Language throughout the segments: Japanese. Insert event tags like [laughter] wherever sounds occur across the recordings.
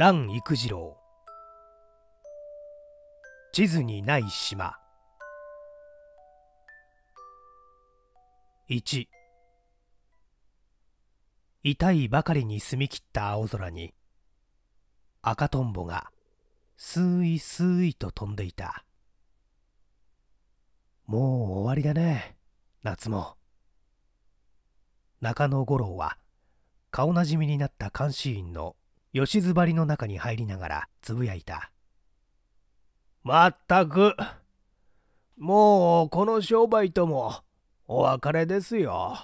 蘭育次郎地図にない島一痛いばかりに澄み切った青空に赤とんぼがすーいすーいと飛んでいたもう終わりだね夏も中野五郎は顔なじみになった監視員の吉ずばりの中に入りながらつぶやいた。まったく、もうこの商売ともお別れですよ。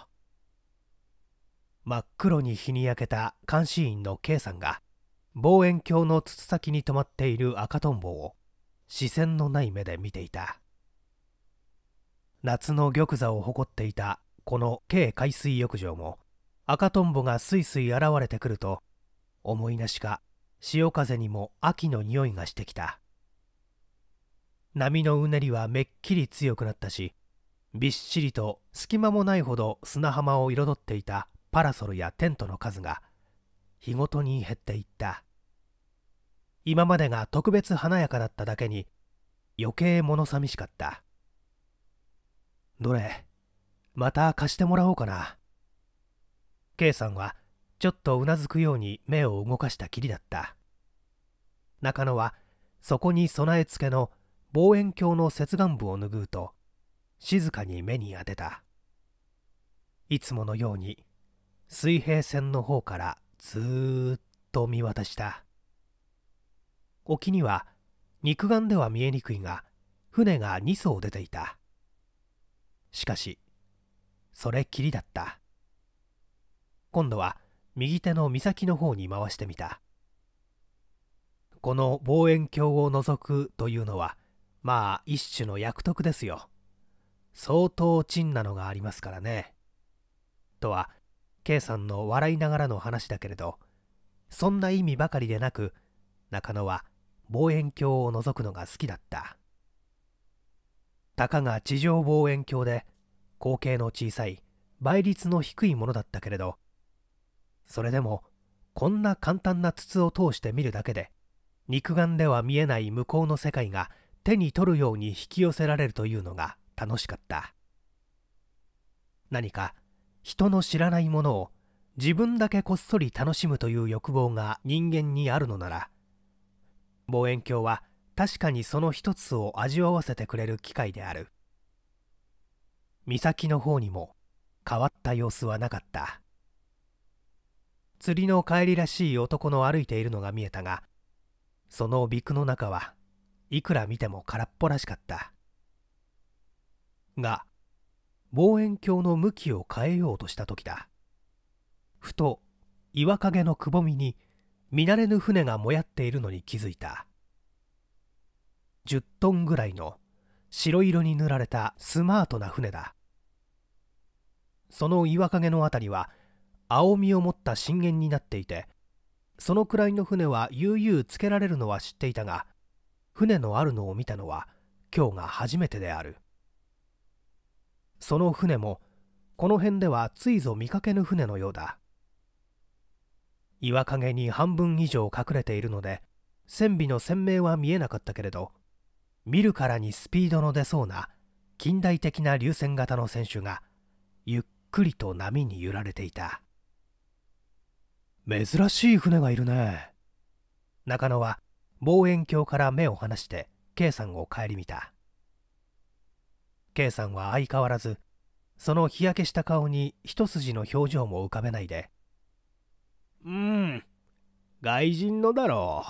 真っ黒に日に焼けた監視員の K さんが望遠鏡の筒先に止まっている赤とんぼを視線のない目で見ていた夏の玉座を誇っていたこの K 海水浴場も赤とんぼがすいすい現れてくると思いなしか潮風にも秋の匂いがしてきた波のうねりはめっきり強くなったしびっしりと隙間もないほど砂浜を彩っていたパラソルやテントの数が日ごとに減っていった今までが特別華やかだっただけに余計物寂しかったどれまた貸してもらおうかな K さんはちょっとうなずくように目を動かしたきりだった中野はそこに備え付けの望遠鏡の接眼部を拭うと静かに目に当てたいつものように水平線の方からずっと見渡した沖には肉眼では見えにくいが船が2艘出ていたしかしそれきりだった今度は右手の岬の方に回してみたこの望遠鏡を覗くというのはまあ一種の役得ですよ相当珍なのがありますからねとは K さんの笑いながらの話だけれどそんな意味ばかりでなく中野は望遠鏡を覗くのが好きだったたかが地上望遠鏡で口径の小さい倍率の低いものだったけれどそれでもこんな簡単な筒を通して見るだけで肉眼では見えない向こうの世界が手に取るように引き寄せられるというのが楽しかった何か人の知らないものを自分だけこっそり楽しむという欲望が人間にあるのなら望遠鏡は確かにその一つを味わわせてくれる機会である岬の方にも変わった様子はなかった釣りの帰りらしい男の歩いているのが見えたがそのビクの中はいくら見ても空っぽらしかったが望遠鏡の向きを変えようとした時だふと岩陰のくぼみに見慣れぬ船がもやっているのに気づいた10トンぐらいの白色に塗られたスマートな船だその岩陰の辺りは青みを持った震源になっていてそのくらいの船は悠々つけられるのは知っていたが船のあるのを見たのは今日が初めてであるその船もこの辺ではついぞ見かけぬ船のようだ岩陰に半分以上隠れているので船尾の船名は見えなかったけれど見るからにスピードの出そうな近代的な流線型の船首がゆっくりと波に揺られていた。珍しい船がいるね中野は望遠鏡から目を離して K さんを顧みた K さんは相変わらずその日焼けした顔に一筋の表情も浮かべないでうん外人のだろ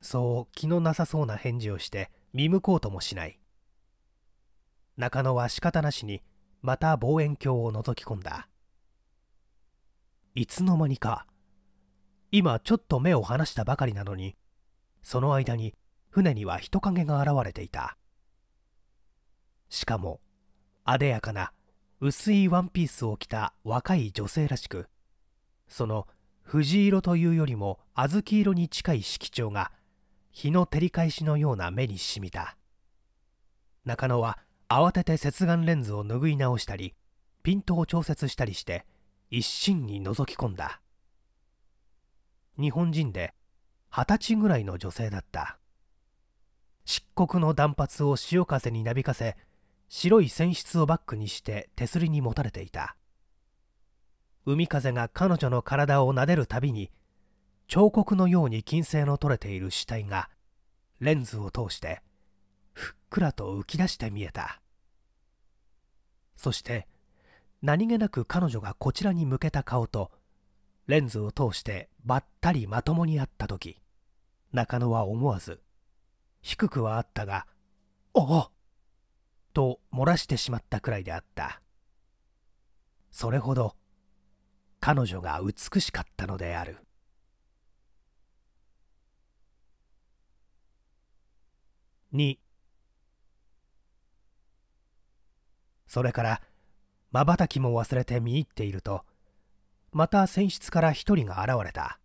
うそう気のなさそうな返事をして見向こうともしない中野は仕方なしにまた望遠鏡を覗き込んだいつの間にか今ちょっと目を離したばかりなのにその間に船には人影が現れていたしかも艶やかな薄いワンピースを着た若い女性らしくその藤色というよりも小豆色に近い色調が日の照り返しのような目にしみた中野は慌てて接眼レンズを拭い直したりピントを調節したりして一心に覗き込んだ日本人で二十歳ぐらいの女性だった漆黒の断髪を潮風になびかせ白い船室をバックにして手すりにもたれていた海風が彼女の体を撫でるたびに彫刻のように金星の取れている死体がレンズを通してふっくらと浮き出して見えたそして何気なく彼女がこちらに向けた顔とレンズを通してばったりまともに会った時中野は思わず低くはあったが「おお!」と漏らしてしまったくらいであったそれほど彼女が美しかったのである2それから「まばたきも忘れて見入っているとまた船室から一人が現れた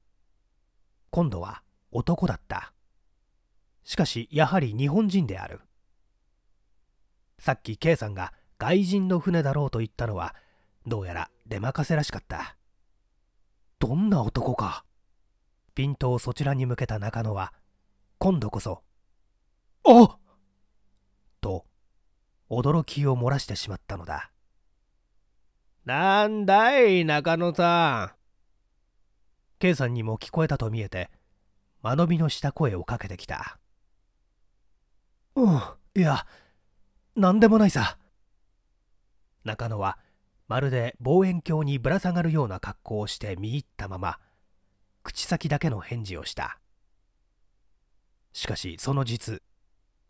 今度は男だったしかしやはり日本人であるさっき K さんが外人の船だろうと言ったのはどうやら出任せらしかったどんな男かピントをそちらに向けた中野は今度こそ「あっ!」と驚きを漏らしてしまったのだなんだい、中野さん。K さんにも聞こえたと見えて、間延びのした声をかけてきた。うん、いや、なんでもないさ。中野は、まるで望遠鏡にぶら下がるような格好をして見入ったまま、口先だけの返事をした。しかし、その実、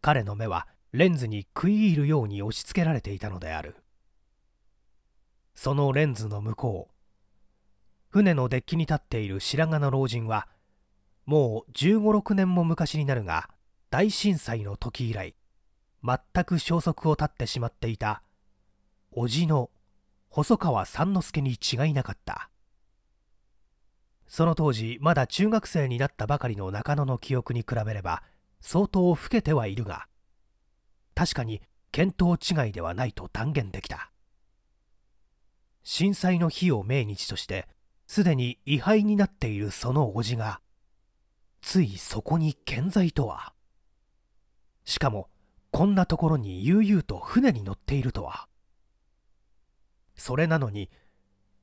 彼の目はレンズに食い入るように押し付けられていたのである。そのレンズの向こう船のデッキに立っている白髪の老人はもう1 5 6年も昔になるが大震災の時以来全く消息を絶ってしまっていた叔父の細川三之助に違いなかったその当時まだ中学生になったばかりの中野の記憶に比べれば相当老けてはいるが確かに見当違いではないと断言できた震災の日を命日としてすでに位牌になっているその叔父がついそこに健在とはしかもこんなところに悠々と船に乗っているとはそれなのに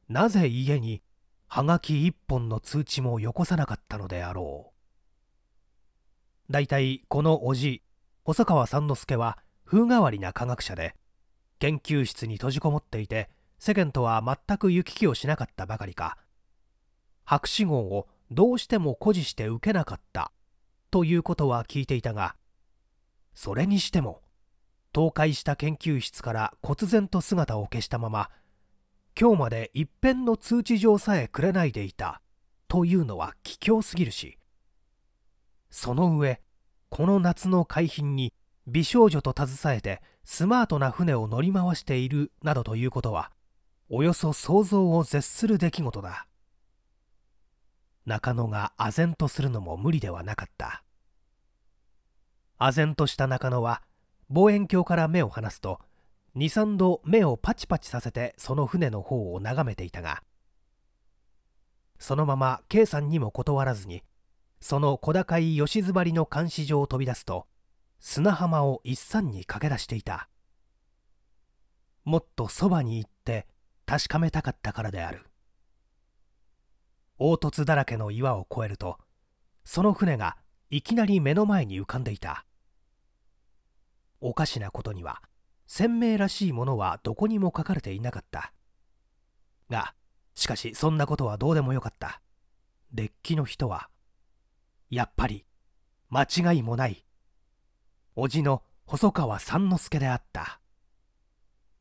なぜ家にはがき一本の通知もよこさなかったのであろうだいたいこの叔父細川三之助は風変わりな科学者で研究室に閉じこもっていて世間とは全く行き来をしなかったばかりか博士号をどうしても誇示して受けなかったということは聞いていたがそれにしても倒壊した研究室から忽然と姿を消したまま今日まで一辺の通知状さえくれないでいたというのは奇境すぎるしその上この夏の海浜に美少女と携えてスマートな船を乗り回しているなどということはおよそ想像を絶する出来事だ中野が唖然とするのも無理ではなかった唖然とした中野は望遠鏡から目を離すと23度目をパチパチさせてその船の方を眺めていたがそのまま K さんにも断らずにその小高い吉ズバりの監視所を飛び出すと砂浜を一山に駆け出していたもっとそばに行って確かめたかったからである凹凸だらけの岩を越えるとその船がいきなり目の前に浮かんでいたおかしなことには鮮明らしいものはどこにも書かれていなかったがしかしそんなことはどうでもよかったデッキの人はやっぱり間違いもない叔父の細川三之助であった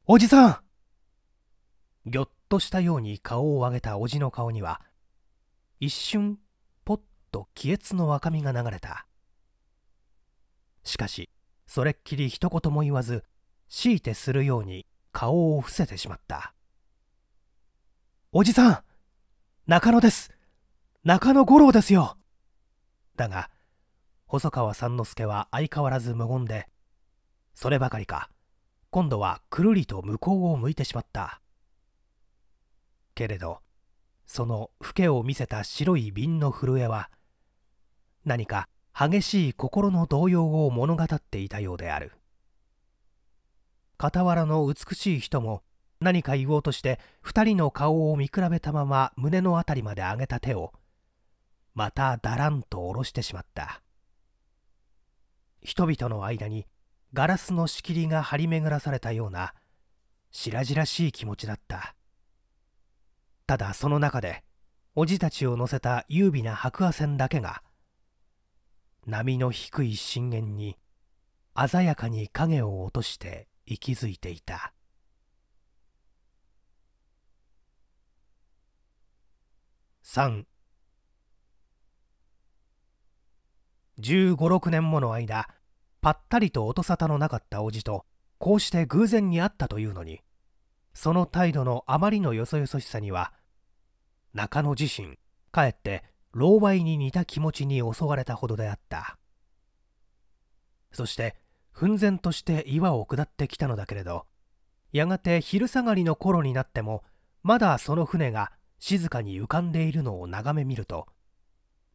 おじさんぎょっとしたように顔を上げた叔父の顔には一瞬ぽっと気悦の赤みが流れたしかしそれっきり一言も言わず強いてするように顔を伏せてしまったおじさん中野です中野五郎ですよだが細川三之助は相変わらず無言でそればかりか今度はくるりと向こうを向いてしまったけれどそのフけを見せた白い瓶の震えは何か激しい心の動揺を物語っていたようである傍らの美しい人も何か言おうとして2人の顔を見比べたまま胸の辺りまで上げた手をまただらんと下ろしてしまった人々の間にガラスの仕切りが張り巡らされたような白々しい気持ちだったただその中でおじたちを乗せた優美な白亜船だけが波の低い震源に鮮やかに影を落として息づいていた3 1 5 6年もの間ぱったりと音沙汰のなかったおじとこうして偶然に会ったというのにその態度のあまりのよそよそしさには中野自身かえって老狽に似た気持ちに襲われたほどであったそして奮然として岩を下ってきたのだけれどやがて昼下がりの頃になってもまだその船が静かに浮かんでいるのを眺め見ると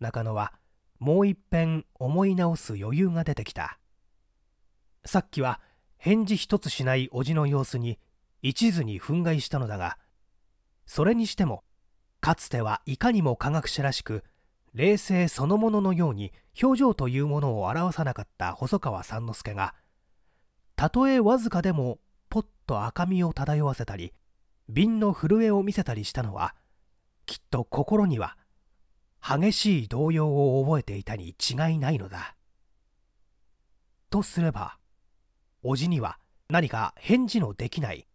中野はもういっぺん思い直す余裕が出てきたさっきは返事一つしない叔父の様子に一途に憤慨したのだがそれにしてもかつてはいかにも科学者らしく冷静そのもののように表情というものを表さなかった細川三之助がたとえわずかでもポッと赤みを漂わせたり瓶の震えを見せたりしたのはきっと心には激しい動揺を覚えていたに違いないのだ。とすれば叔父には何か返事のできない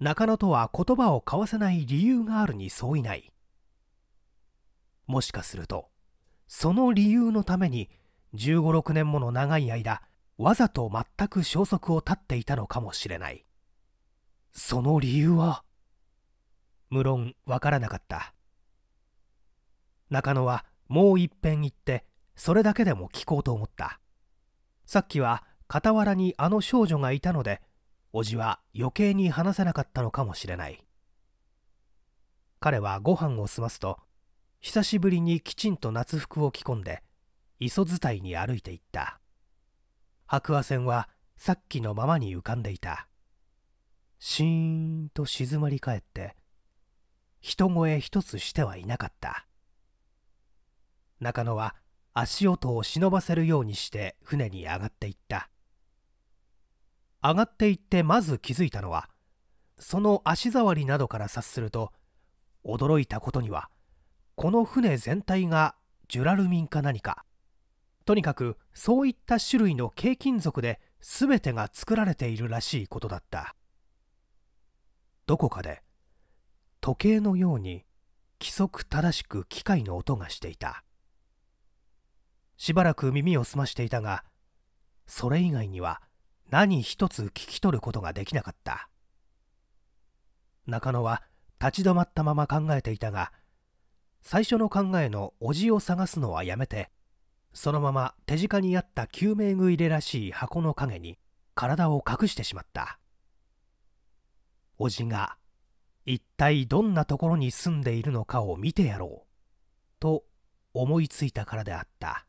中野とは言葉を交わせない理由があるに相違ないもしかするとその理由のために1 5 6年もの長い間わざと全く消息を絶っていたのかもしれないその理由は無論わからなかった中野はもういっぺん行ってそれだけでも聞こうと思ったさっきは傍らにあの少女がいたので叔父は余計に話せなかったのかもしれない彼はご飯を済ますと久しぶりにきちんと夏服を着込んで磯伝いに歩いていった白亜線はさっきのままに浮かんでいたシーンと静まり返って人声一つしてはいなかった中野は足音を忍ばせるようにして船に上がっていった上がっていってまず気づいたのはその足触りなどから察すると驚いたことにはこの船全体がジュラルミンか何かとにかくそういった種類の軽金属で全てが作られているらしいことだったどこかで時計のように規則正しく機械の音がしていたしばらく耳を澄ましていたがそれ以外には何一つ聞き取ることができなかった中野は立ち止まったまま考えていたが最初の考えのおじを探すのはやめてそのまま手近にあった救命具入れらしい箱の陰に体を隠してしまったおじが一体どんなところに住んでいるのかを見てやろうと思いついたからであった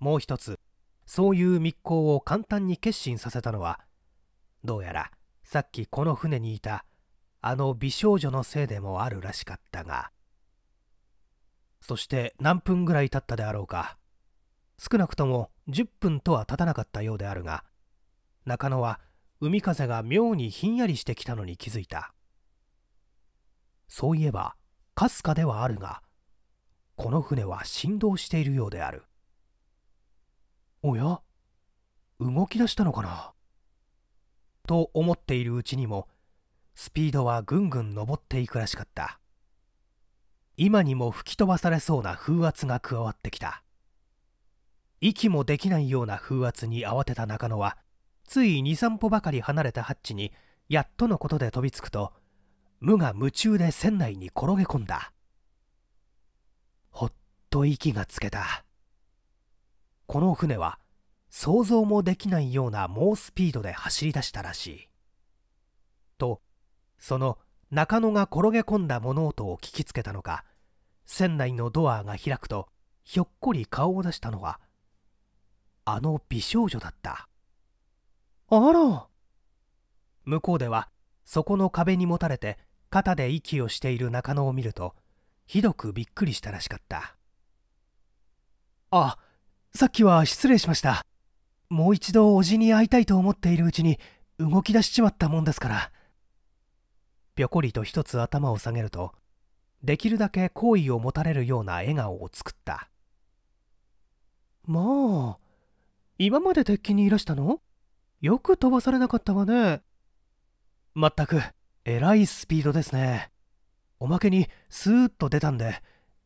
もう一つそういう密航を簡単に決心させたのはどうやらさっきこの船にいたあの美少女のせいでもあるらしかったがそして何分ぐらい経ったであろうか少なくとも10分とは経たなかったようであるが中野は海風が妙にひんやりしてきたのに気づいたそういえばかすかではあるがこの船は振動しているようであるおや動き出したのかなと思っているうちにもスピードはぐんぐん上っていくらしかった今にも吹き飛ばされそうな風圧が加わってきた息もできないような風圧に慌てた中野はつい23歩ばかり離れたハッチにやっとのことで飛びつくと無我夢中で船内に転げ込んだほっと息がつけたこの船は想像もできないような猛スピードで走り出したらしいその中野が転げ込んだ物音を聞きつけたのか船内のドアが開くとひょっこり顔を出したのはあの美少女だったあら向こうではそこの壁にもたれて肩で息をしている中野を見るとひどくびっくりしたらしかったあさっきは失礼しましたもう一度おじに会いたいと思っているうちに動き出しちまったもんですから。ぴょこりと一つ頭を下げるとできるだけ好意を持たれるような笑顔を作ったまあ今まで鉄器にいらしたのよく飛ばされなかったわねまったくえらいスピードですねおまけにスーッと出たんで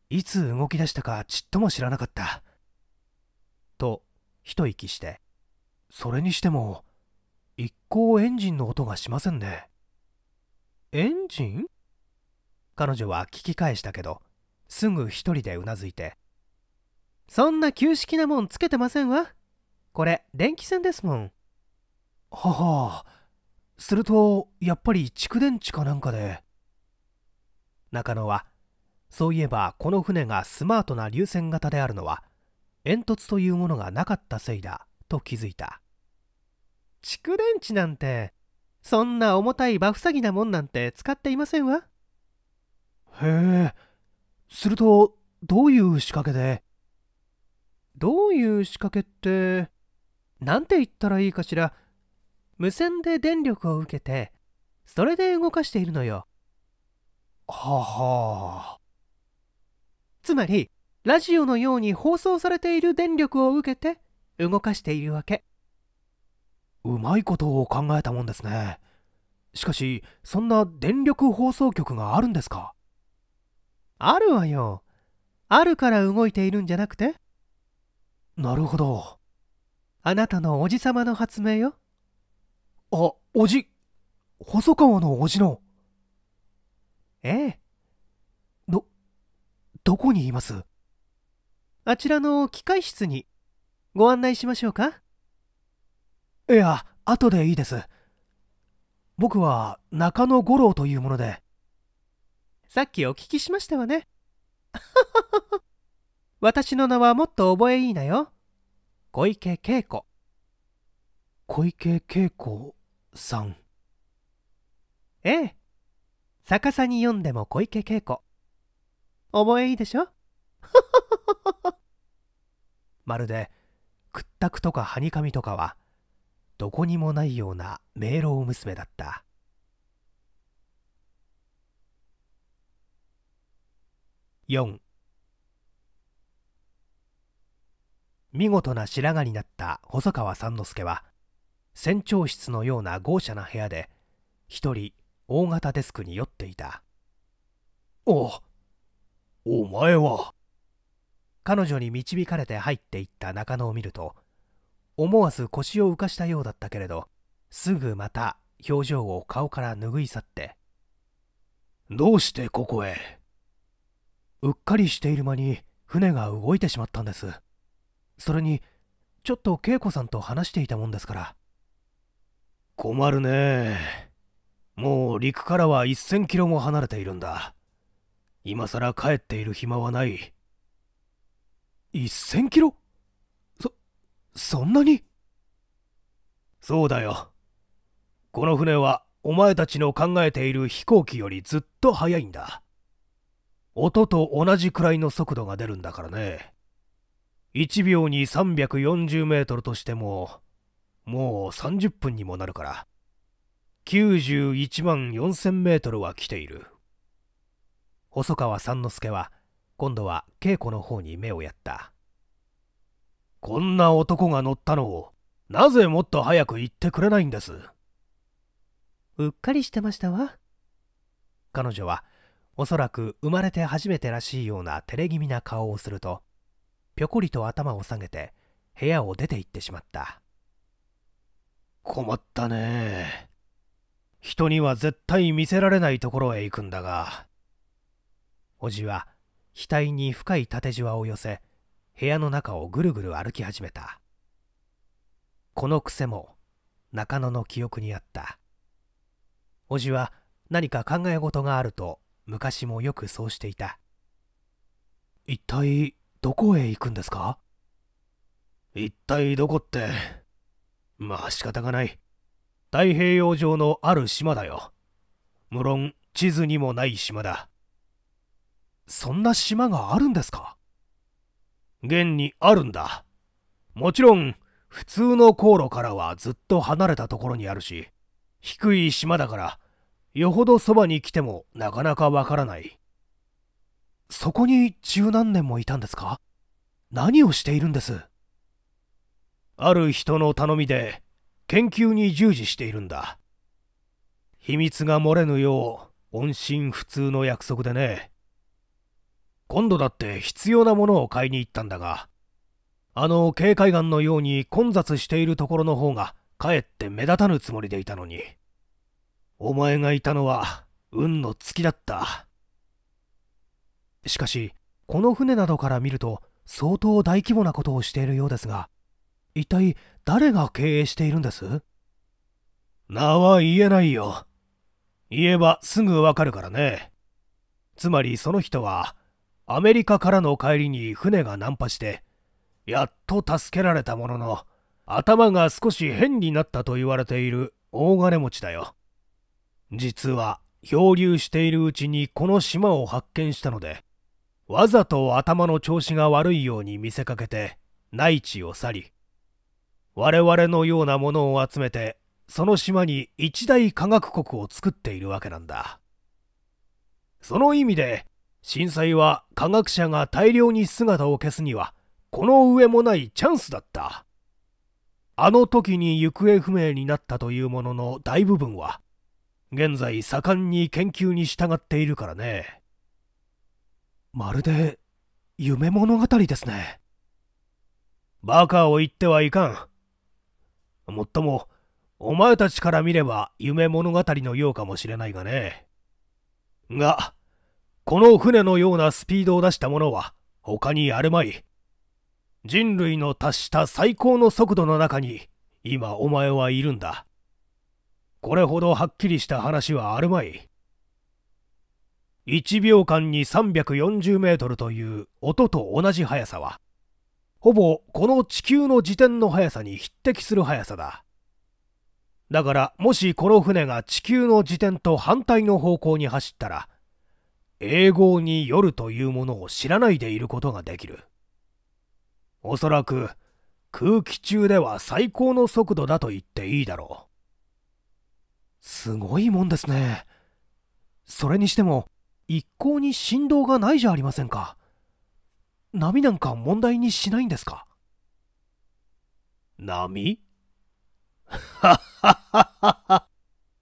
いつ動き出したかちっとも知らなかったと一息してそれにしても一向エンジンの音がしませんねエンジン彼女は聞き返したけどすぐ一人でうなずいて「そんな旧式なもんつけてませんわこれ電気線ですもん」ははあするとやっぱり蓄電池かなんかで中野はそういえばこの船がスマートな流線型であるのは煙突というものがなかったせいだと気づいた蓄電池なんてそんな重たいバフサギなもんなんて使っていませんわ。へえ。すると、どういう仕掛けでどういう仕掛けって、何て言ったらいいかしら。無線で電力を受けて、それで動かしているのよ。ははあ、つまり、ラジオのように放送されている電力を受けて動かしているわけ。うまいことを考えたもんですねしかしそんな電力放送局があるんですかあるわよあるから動いているんじゃなくてなるほどあなたのおじさまの発明よあおじ細川のおじのええどどこにいますあちらの機械室にご案内しましょうかいや、後でいいです。僕は中野五郎というもので。さっきお聞きしましたわね。[laughs] 私の名はもっと覚えいいなよ。小池恵子。小池恵子さん。ええ。逆さに読んでも小池恵子。覚えいいでしょ [laughs] まるで、屈託とかはにかみとかは、どこにもないような迷路娘だった4見事な白髪になった細川三之助は船長室のような豪奢な部屋で一人大型デスクに酔っていたおお前は彼女に導かれて入っていった中野を見ると思わず腰を浮かしたようだったけれどすぐまた表情を顔から拭い去って「どうしてここへ?」うっかりしている間に船が動いてしまったんですそれにちょっと恵子さんと話していたもんですから困るねもう陸からは1000キロも離れているんだ今さら帰っている暇はない1000キロそんなにそうだよ。この船はお前たちの考えている飛行機よりずっと速いんだ。音と同じくらいの速度が出るんだからね。1秒に340メートルとしても、もう30分にもなるから。91万4000メートルは来ている。細川三之助は、今度は稽古の方に目をやった。こんな男が乗ったのをなぜもっと早く言ってくれないんですうっかりしてましたわ彼女はおそらく生まれて初めてらしいような照れ気味な顔をするとぴょこりと頭を下げて部屋を出て行ってしまった困ったね人には絶対見せられないところへ行くんだがおじは額に深い縦じわを寄せ部屋の中をぐるぐる歩き始めたこの癖も中野の記憶にあった叔父は何か考え事があると昔もよくそうしていた一体どこへ行くんですか一体どこってまあ仕方がない太平洋上のある島だよ無論地図にもない島だそんな島があるんですか現にあるんだ。もちろん、普通の航路からはずっと離れたところにあるし、低い島だから、よほどそばに来てもなかなかわからない。そこに十何年もいたんですか何をしているんですある人の頼みで研究に従事しているんだ。秘密が漏れぬよう、音信不通の約束でね。今度だって必要なものを買いに行ったんだが、あの警戒眼のように混雑しているところの方がかえって目立たぬつもりでいたのに。お前がいたのは運の尽きだった。しかし、この船などから見ると相当大規模なことをしているようですが、一体誰が経営しているんです名は言えないよ。言えばすぐわかるからね。つまりその人はアメリカからの帰りに船が難破してやっと助けられたものの頭が少し変になったと言われている大金持ちだよ実は漂流しているうちにこの島を発見したのでわざと頭の調子が悪いように見せかけて内地を去り我々のようなものを集めてその島に一大科学国を作っているわけなんだその意味で震災は科学者が大量に姿を消すにはこの上もないチャンスだったあの時に行方不明になったというものの大部分は現在盛んに研究に従っているからねまるで夢物語ですねバカを言ってはいかんもっともお前たちから見れば夢物語のようかもしれないがねがこの船のようなスピードを出したものは他にあるまい。人類の達した最高の速度の中に今お前はいるんだ。これほどはっきりした話はあるまい。1秒間に340メートルという音と同じ速さは、ほぼこの地球の自転の速さに匹敵する速さだ。だからもしこの船が地球の自転と反対の方向に走ったら、英語に夜というものを知らないでいることができる。おそらく空気中では最高の速度だと言っていいだろう。すごいもんですね。それにしても一向に振動がないじゃありませんか。波なんか問題にしないんですか波はっはっはっは。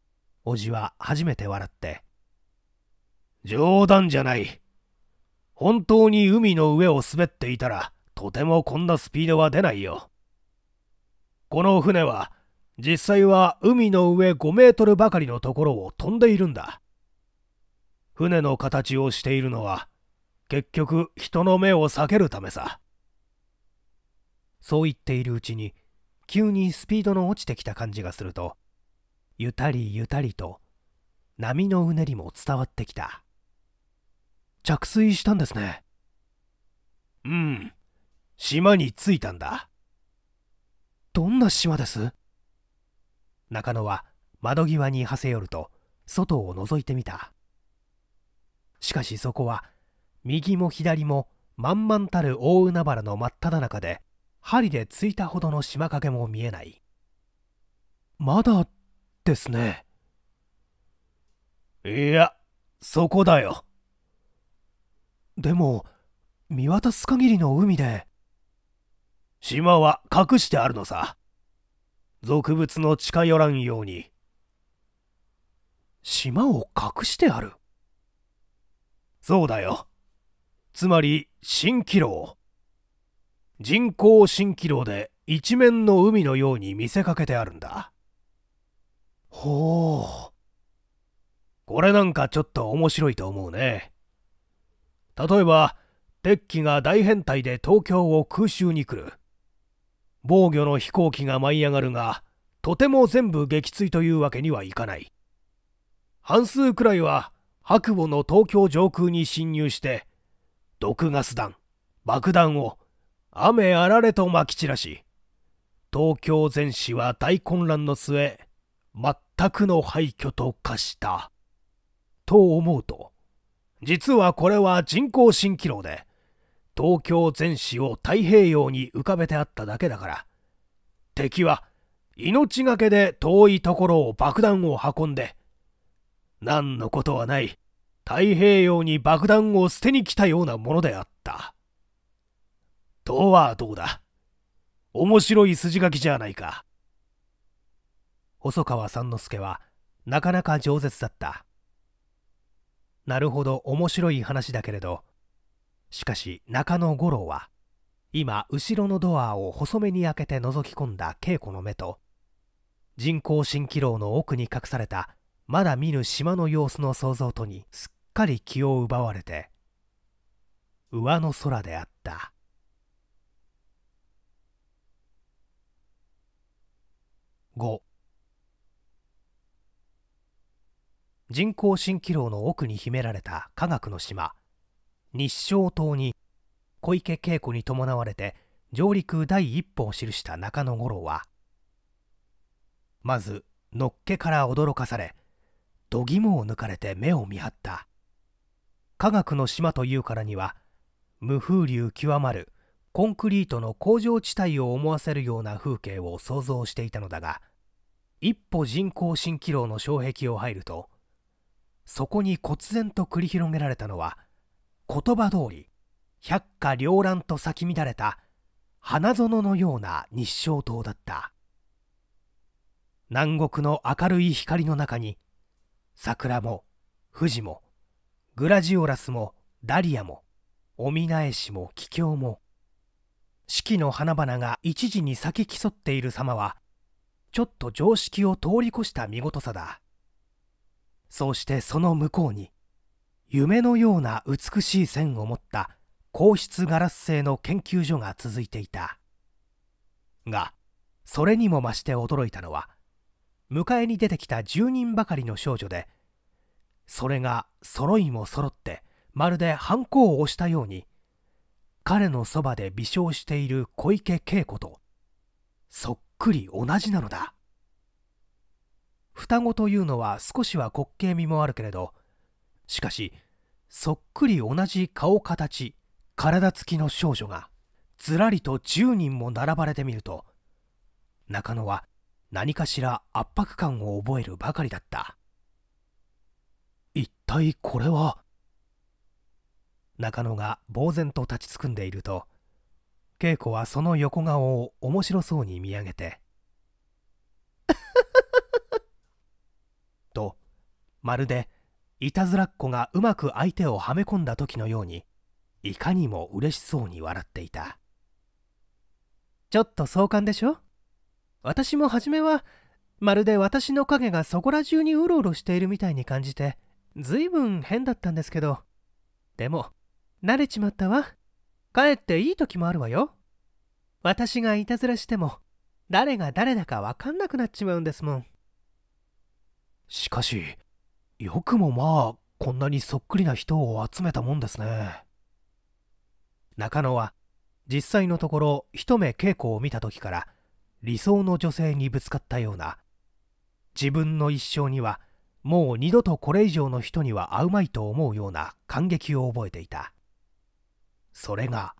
[laughs] おじは初めて笑って冗談じゃない。本当に海の上を滑っていたら、とてもこんなスピードは出ないよ。この船は、実際は海の上5メートルばかりのところを飛んでいるんだ。船の形をしているのは、結局人の目を避けるためさ。そう言っているうちに、急にスピードの落ちてきた感じがすると、ゆたりゆたりと、波のうねりも伝わってきた。着水したんですねうん島に着いたんだどんな島です中野は窓際にはせ寄ると外を覗いてみたしかしそこは右も左も満々たる大海原の真っ只中で針でついたほどの島影も見えないまだですねいやそこだよでも見渡す限りの海で島は隠してあるのさ俗物の近寄らんように島を隠してあるそうだよつまり蜃気楼人工蜃気楼で一面の海のように見せかけてあるんだほうこれなんかちょっと面白いと思うね例えば、敵機が大変態で東京を空襲に来る。防御の飛行機が舞い上がるが、とても全部撃墜というわけにはいかない。半数くらいは、白母の東京上空に侵入して、毒ガス弾、爆弾を、雨あられとまき散らし、東京全市は大混乱の末、全くの廃墟と化した。と思うと、実はこれは人工蜃気楼で東京全市を太平洋に浮かべてあっただけだから敵は命がけで遠いところを爆弾を運んで何のことはない太平洋に爆弾を捨てに来たようなものであったとはどうだ面白い筋書きじゃないか細川三之助はなかなか饒舌だったなるほど面白い話だけれどしかし中野五郎は今後ろのドアを細めに開けて覗き込んだ稽古の目と人工蜃気楼の奥に隠されたまだ見ぬ島の様子の想像とにすっかり気を奪われて上の空であった5人工蜃気楼の奥に秘められた科学の島日照島に小池恵子に伴われて上陸第一歩を記した中野五郎はまずのっけから驚かされ度肝を抜かれて目を見張った科学の島というからには無風流極まるコンクリートの工場地帯を思わせるような風景を想像していたのだが一歩人工蜃気楼の障壁を入るとそこに忽然と繰り広げられたのは言葉通り百花繚乱と咲き乱れた花園のような日照灯だった南国の明るい光の中に桜も富士もグラジオラスもダリアもお見返しも桔梗も四季の花々が一時に咲き競っている様はちょっと常識を通り越した見事さだそしてその向こうに夢のような美しい線を持った硬質ガラス製の研究所が続いていたがそれにも増して驚いたのは迎えに出てきた10人ばかりの少女でそれが揃いも揃ってまるでハンコを押したように彼のそばで微笑している小池恵子とそっくり同じなのだ。双子というのは少しは滑稽味もあるけれどしかしそっくり同じ顔形体つきの少女がずらりと10人も並ばれてみると中野は何かしら圧迫感を覚えるばかりだった一体これは中野が呆然と立ちすくんでいると恵子はその横顔を面白そうに見上げてまるでいたずらっ子がうまく相手をはめ込んだ時のようにいかにも嬉しそうに笑っていたちょっと壮観でしょ私も初めはまるで私の影がそこら中にうろうろしているみたいに感じてずいぶん変だったんですけどでも慣れちまったわかえっていい時もあるわよ私がいたずらしても誰が誰だか分かんなくなっちまうんですもんしかしよくもまあこんなにそっくりな人を集めたもんですね中野は実際のところ一目稽古を見た時から理想の女性にぶつかったような自分の一生にはもう二度とこれ以上の人には会うまいと思うような感激を覚えていたそれが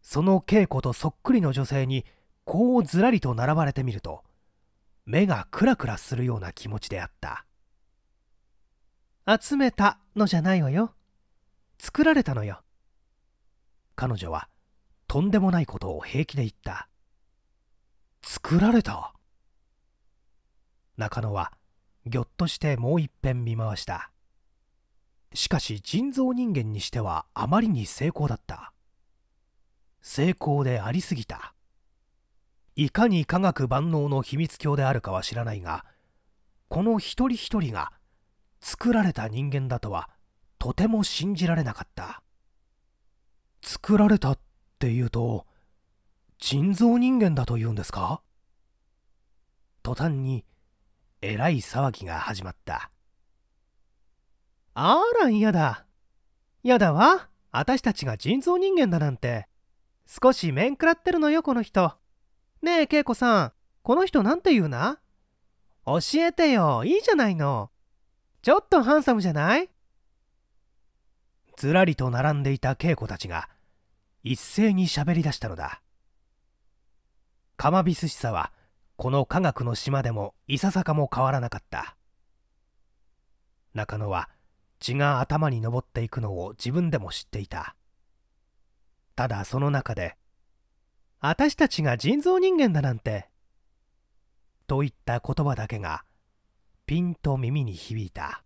その稽古とそっくりの女性にこうずらりと並ばれてみると目がクラクラするような気持ちであった集めたのじゃないわよ。作られたのよ。彼女はとんでもないことを平気で言った。作られた中野はぎょっとしてもう一遍見回した。しかし人造人間にしてはあまりに成功だった。成功でありすぎた。いかに科学万能の秘密鏡であるかは知らないが、この一人一人が作られた人間だとはとても信じられなかった作られたっていうと人造人間だというんですか途端にえらい騒ぎが始まったあら嫌だ嫌だわ私たちが人造人間だなんて少し面食らってるのよこの人ねえ恵子さんこの人なんて言うな教えてよいいじゃないのちょっとハンサムじゃないずらりと並んでいた稽古たちが一斉に喋り出したのだカマビスさはこの科学の島でもいささかも変わらなかった中野は血が頭に上っていくのを自分でも知っていたただその中で「私たちが人造人間だなんて」といった言葉だけがピンと耳に響いた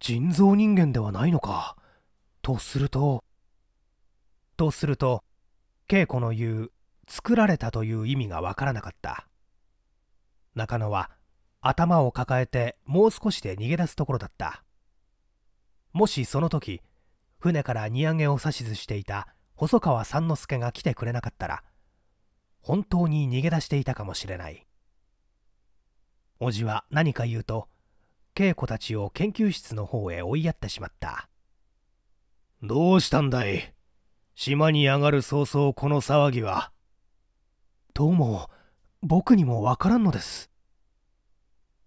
人造人間ではないのかとするととすると稽古の言う「作られた」という意味がわからなかった中野は頭を抱えてもう少しで逃げ出すところだったもしその時船から荷揚げを指図していた細川三之助が来てくれなかったら本当に逃げ出していたかもしれない叔父は何か言うと恵子たちを研究室の方へ追いやってしまったどうしたんだい島に上がる早々この騒ぎはどうも僕にもわからんのです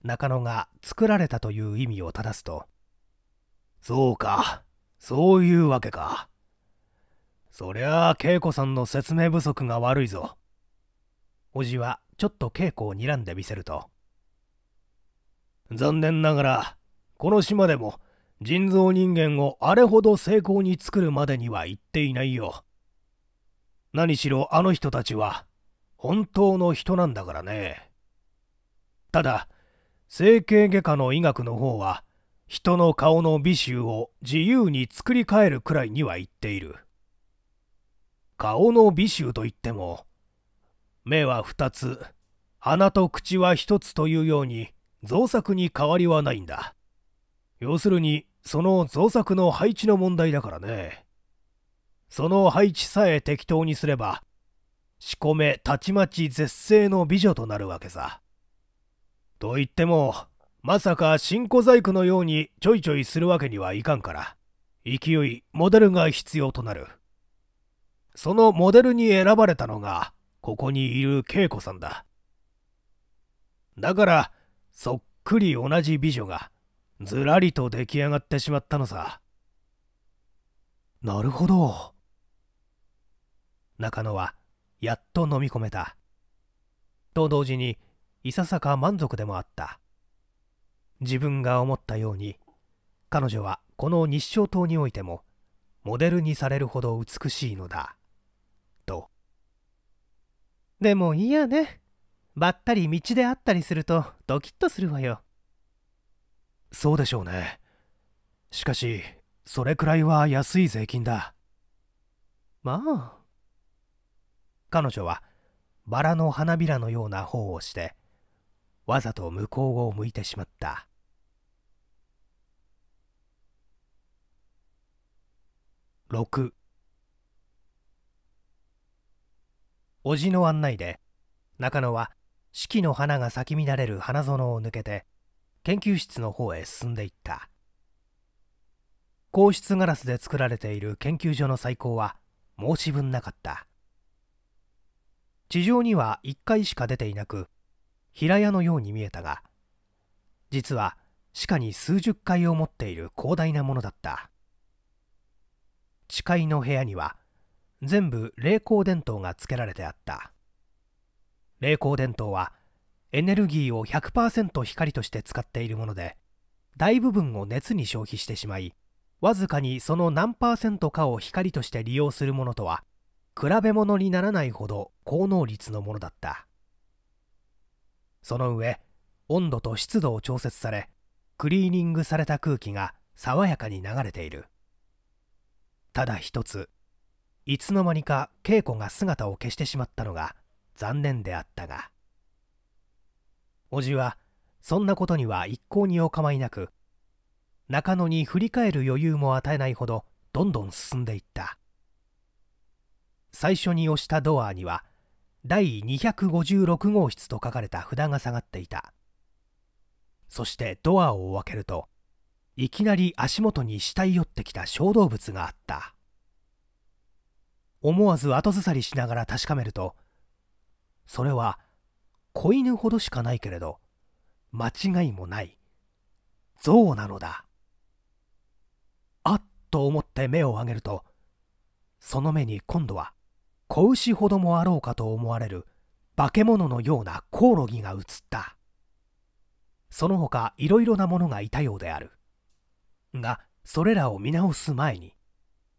中野が作られたという意味を正すとそうかそういうわけかそりゃあ恵子さんの説明不足が悪いぞ叔父はちょっと稽古を睨んでみせると残念ながらこの島でも人造人間をあれほど成功に作るまでには行っていないよ何しろあの人たちは本当の人なんだからねただ整形外科の医学の方は人の顔の美醜を自由に作り変えるくらいには言っている顔の美醜といっても目は2つ鼻と口は1つというように造作に変わりはないんだ要するにその造作の配置の問題だからねその配置さえ適当にすれば仕込めたちまち絶世の美女となるわけさと言ってもまさか新古細工のようにちょいちょいするわけにはいかんから勢いモデルが必要となるそのモデルに選ばれたのがここにいる恵子さんだだからそっくり同じ美女がずらりと出来上がってしまったのさなるほど中野はやっと飲み込めたと同時にいささか満足でもあった自分が思ったように彼女はこの日照島においてもモデルにされるほど美しいのだとでも嫌ねばったり道で会ったりするとドキッとするわよそうでしょうねしかしそれくらいは安い税金だまあ彼女はバラの花びらのような方をしてわざと向こうを向いてしまった6叔父の案内で中野は四季の花が咲き乱れる花園を抜けて研究室の方へ進んでいった硬質ガラスで作られている研究所の最高は申し分なかった地上には1階しか出ていなく平屋のように見えたが実は地下に数十階を持っている広大なものだった地階の部屋には全部冷光電灯がつけられてあった霊光電灯はエネルギーを100%光として使っているもので大部分を熱に消費してしまいわずかにその何パーセントかを光として利用するものとは比べ物にならないほど高能率のものだったその上温度と湿度を調節されクリーニングされた空気が爽やかに流れているただ一ついつの間にか稽古が姿を消してしまったのが残念であったが叔父はそんなことには一向にお構いなく中野に振り返る余裕も与えないほどどんどん進んでいった最初に押したドアには第256号室と書かれた札が下がっていたそしてドアを開けるといきなり足元に慕い寄ってきた小動物があった思わず後ずさりしながら確かめるとそれは子犬ほどしかないけれど間違いもない象なのだあっと思って目を上げるとその目に今度は子牛ほどもあろうかと思われる化け物のようなコオロギが映ったその他いろいろなものがいたようであるがそれらを見直す前に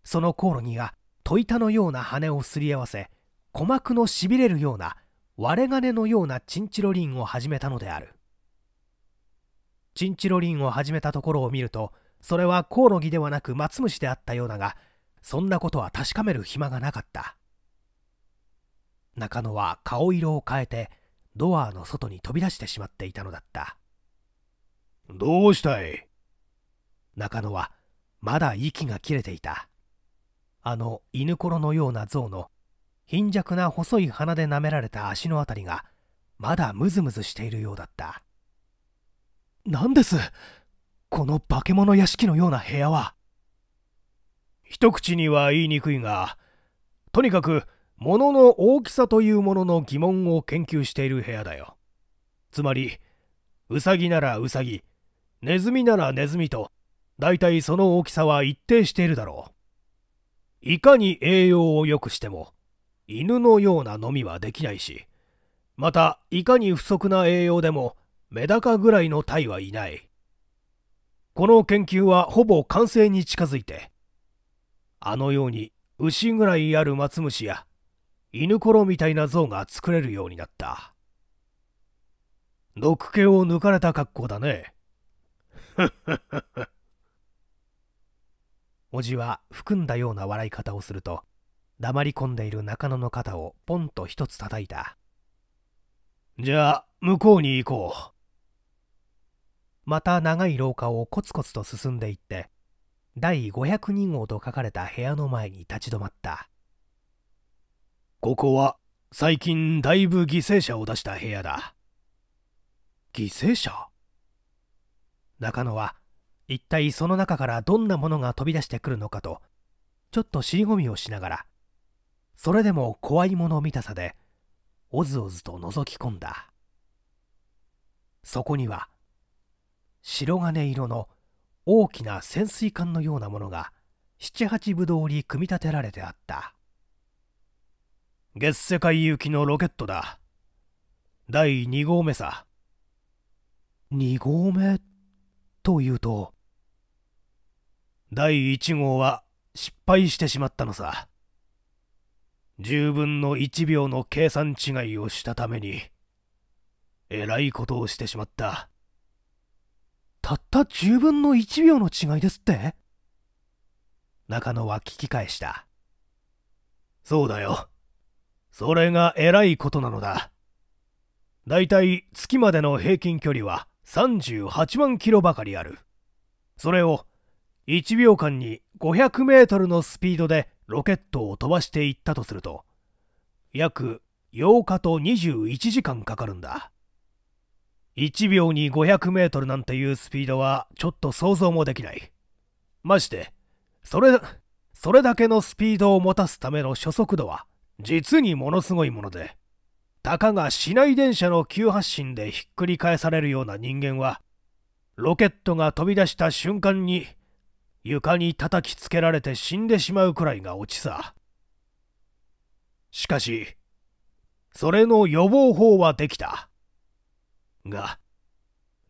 そのコオロギが戸板のような羽をすり合わせ鼓膜のしびれるような割れ金のようなチンチロリンを始めたのであるチンチロリンを始めたところを見るとそれはコオロギではなくマツムシであったようだがそんなことは確かめる暇がなかった中野は顔色を変えてドアの外に飛び出してしまっていたのだったどうしたい中野はまだ息が切れていたあの犬ころのような像の貧弱な細い鼻で舐められた足の辺りがまだムズムズしているようだった何ですこの化け物屋敷のような部屋は一口には言いにくいがとにかく物の大きさというものの疑問を研究している部屋だよつまりウサギならウサギネズミならネズミと大体その大きさは一定しているだろういかに栄養を良くしても犬のような飲みはできないしまたいかに不足な栄養でもメダカぐらいの体はいないこの研究はほぼ完成に近づいてあのように牛ぐらいあるマツムシや犬ころみたいな像が作れるようになった毒気を抜かれた格好だね [laughs] おじは含んだような笑い方をすると黙り込んでいる中野の肩をポンと一つ叩いた。じゃあ、向こうに行こう。また長い廊下をコツコツと進んでいって、第502号と書かれた部屋の前に立ち止まった。ここは最近だいぶ犠牲者を出した部屋だ。犠牲者中野は一体その中からどんなものが飛び出してくるのかとちょっと尻込みをしながらそれでも怖いもの見たさでおずおずと覗き込んだそこには白金色の大きな潜水艦のようなものが七八ぶどうに組み立てられてあった月世界行きのロケットだ第2号目さ2号目というと第1号は失敗してしまったのさ10分の1秒の計算違いをしたために、えらいことをしてしまった。たった10分の1秒の違いですって中野は聞き返した。そうだよ。それがえらいことなのだ。だいたい月までの平均距離は38万キロばかりある。それを1秒間に500メートルのスピードでロケットを飛ばしていったとすると約8日と21時間かかるんだ1秒に 500m なんていうスピードはちょっと想像もできないましてそれそれだけのスピードを持たすための初速度は実にものすごいものでたかが市内電車の急発進でひっくり返されるような人間はロケットが飛び出した瞬間に床に叩きつけられて死んでしまうくらいが落ちさしかしそれの予防法はできたが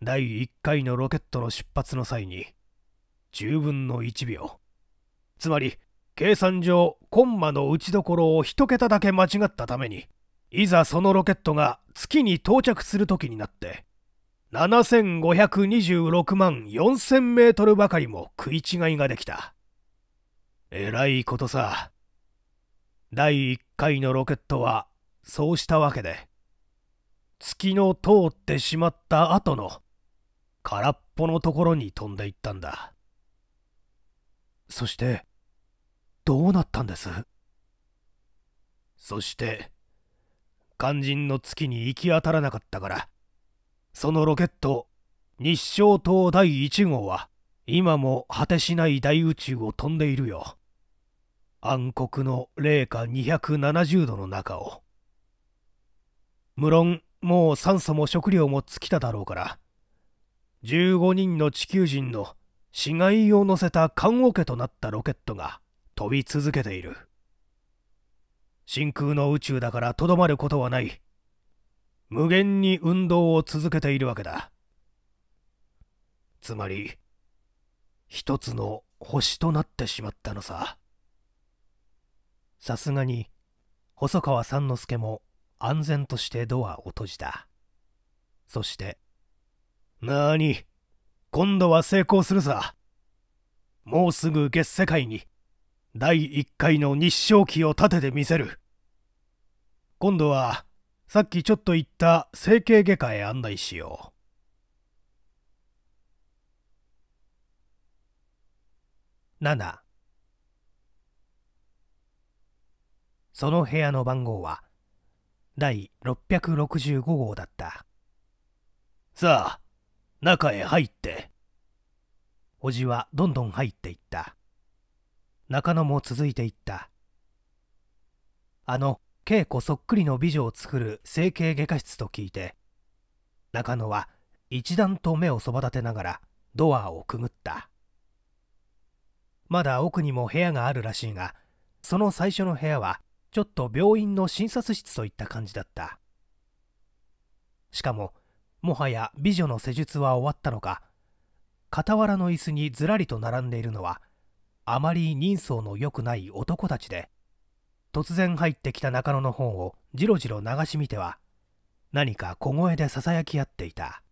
第1回のロケットの出発の際に10分の1秒つまり計算上コンマの打ちどころを1桁だけ間違ったためにいざそのロケットが月に到着する時になって7526万4000メートルばかりも食い違いができた。えらいことさ。第1回のロケットはそうしたわけで、月の通ってしまった後の空っぽのところに飛んでいったんだ。そして、どうなったんですそして、肝心の月に行き当たらなかったから、そのロケット日照島第1号は今も果てしない大宇宙を飛んでいるよ暗黒の零下270度の中を無論もう酸素も食料も尽きただろうから15人の地球人の死骸を乗せた棺桶となったロケットが飛び続けている真空の宇宙だからとどまることはない無限に運動を続けているわけだつまり一つの星となってしまったのささすがに細川三之助も安全としてドアを閉じたそして「なーに今度は成功するさもうすぐ月世界に第1回の日照旗を立ててみせる今度はさっきちょっと言った整形外科へ案内しよう。7その部屋の番号は第665号だったさあ中へ入っておじはどんどん入っていった中野も続いていったあの稽古そっくりの美女を作る整形外科室と聞いて中野は一段と目をそば立てながらドアをくぐったまだ奥にも部屋があるらしいがその最初の部屋はちょっと病院の診察室といった感じだったしかももはや美女の施術は終わったのか傍らの椅子にずらりと並んでいるのはあまり人相の良くない男たちで突然入ってきた中野の方をじろじろ流し見ては何か小声でささやき合っていた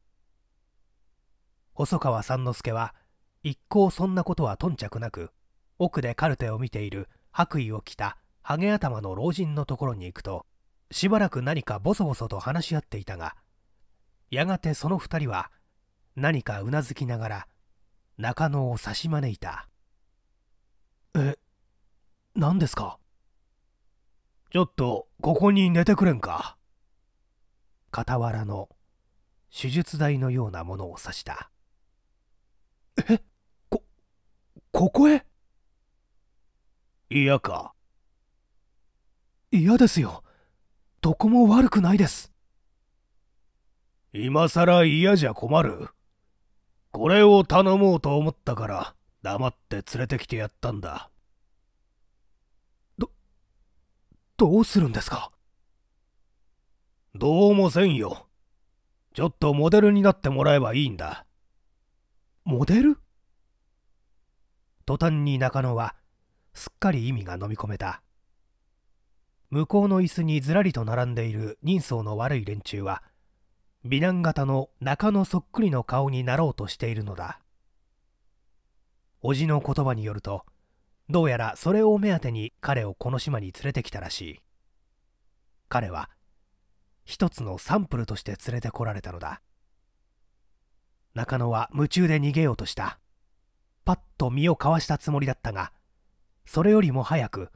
細川三之助は一向そんなことは頓着なく奥でカルテを見ている白衣を着たハゲ頭の老人のところに行くとしばらく何かボソボソと話し合っていたがやがてその2人は何かうなずきながら中野を差し招いたえ何ですかちょっと、ここに寝てくれんか。傍らの手術台のようなものを指した。えこ、ここへ嫌か。嫌ですよ。どこも悪くないです。今さら嫌じゃ困る。これを頼もうと思ったから黙って連れてきてやったんだ。どうするんですかどうもせんよ。ちょっとモデルになってもらえばいいんだ。モデル途端に中野は、すっかり意味が飲み込めた。向こうの椅子にずらりと並んでいる人相の悪い連中は、美男型の中野そっくりの顔になろうとしているのだ。叔父の言葉によると、どうやらそれを目当てに彼をこの島に連れてきたらしい彼は一つのサンプルとして連れてこられたのだ中野は夢中で逃げようとしたパッと身をかわしたつもりだったがそれよりも早く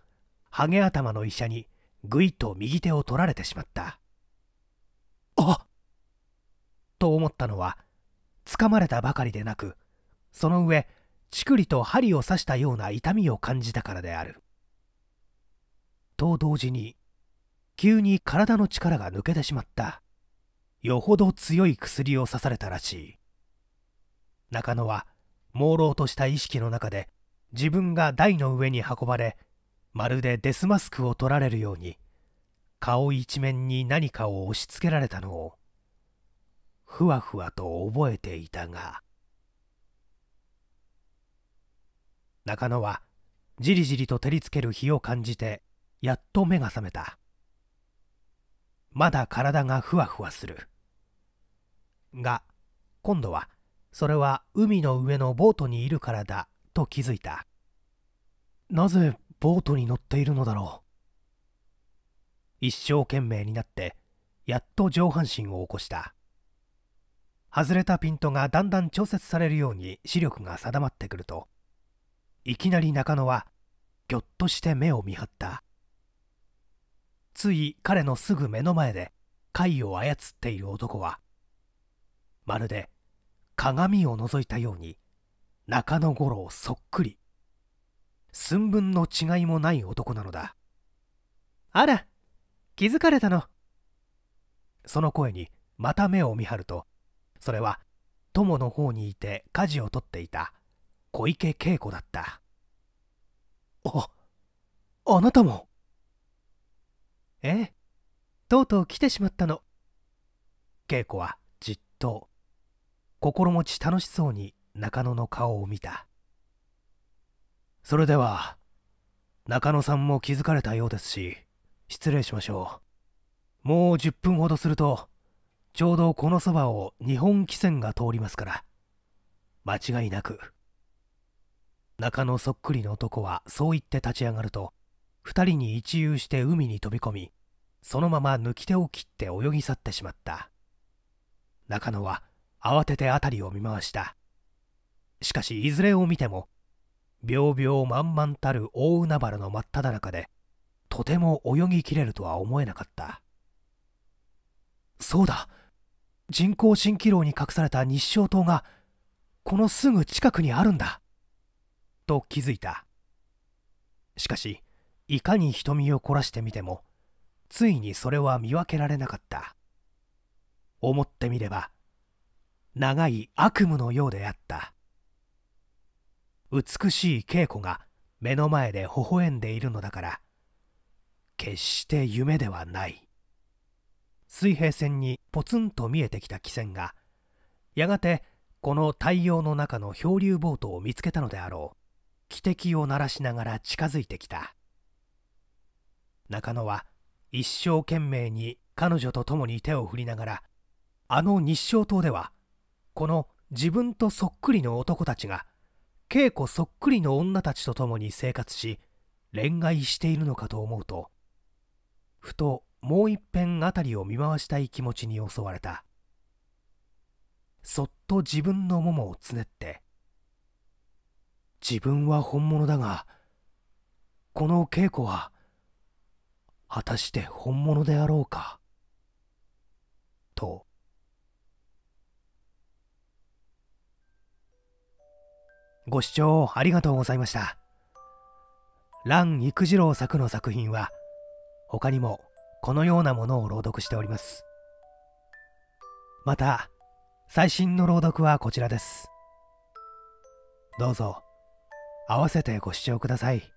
ハゲ頭の医者にぐいと右手を取られてしまったあっと思ったのはつかまれたばかりでなくその上チクリと針を刺したような痛みを感じたからである。と同時に急に体の力が抜けてしまったよほど強い薬を刺されたらしい中野は朦朧とした意識の中で自分が台の上に運ばれまるでデスマスクを取られるように顔一面に何かを押し付けられたのをふわふわと覚えていたが。中野はじりじりと照りつける日を感じてやっと目が覚めたまだ体がふわふわするが今度はそれは海の上のボートにいるからだと気づいたなぜボートに乗っているのだろう一生懸命になってやっと上半身を起こした外れたピントがだんだん調節されるように視力が定まってくるといきなり中野はぎょっとして目を見張ったつい彼のすぐ目の前で貝を操っている男はまるで鏡を覗いたように中野五郎そっくり寸分の違いもない男なのだあら気づかれたのその声にまた目を見張るとそれは友の方にいて舵を取っていた小池恵子だったああなたもええとうとう来てしまったの恵子はじっと心持ち楽しそうに中野の顔を見たそれでは中野さんも気づかれたようですし失礼しましょうもう10分ほどするとちょうどこのそばを日本汽船が通りますから間違いなく中野そっくりの男はそう言って立ち上がると2人に一遊して海に飛び込みそのまま抜き手を切って泳ぎ去ってしまった中野は慌てて辺りを見回したしかしいずれを見ても秒々満々たる大海原の真っただ中でとても泳ぎきれるとは思えなかったそうだ人工蜃気楼に隠された日照島がこのすぐ近くにあるんだと気づいたしかしいかに瞳を凝らしてみてもついにそれは見分けられなかった思ってみれば長い悪夢のようであった美しい稽古が目の前で微笑んでいるのだから決して夢ではない水平線にポツンと見えてきた汽船がやがてこの太陽の中の漂流ボートを見つけたのであろう汽笛を鳴らしながら近づいてきた中野は一生懸命に彼女と共に手を振りながらあの日照島ではこの自分とそっくりの男たちが稽古そっくりの女たちと共に生活し恋愛しているのかと思うとふともういっぺん辺りを見回したい気持ちに襲われたそっと自分のももをつねって自分は本物だがこの稽古は果たして本物であろうかとご視聴ありがとうございました蘭育次郎作の作品は他にもこのようなものを朗読しておりますまた最新の朗読はこちらですどうぞ合わせてご視聴ください。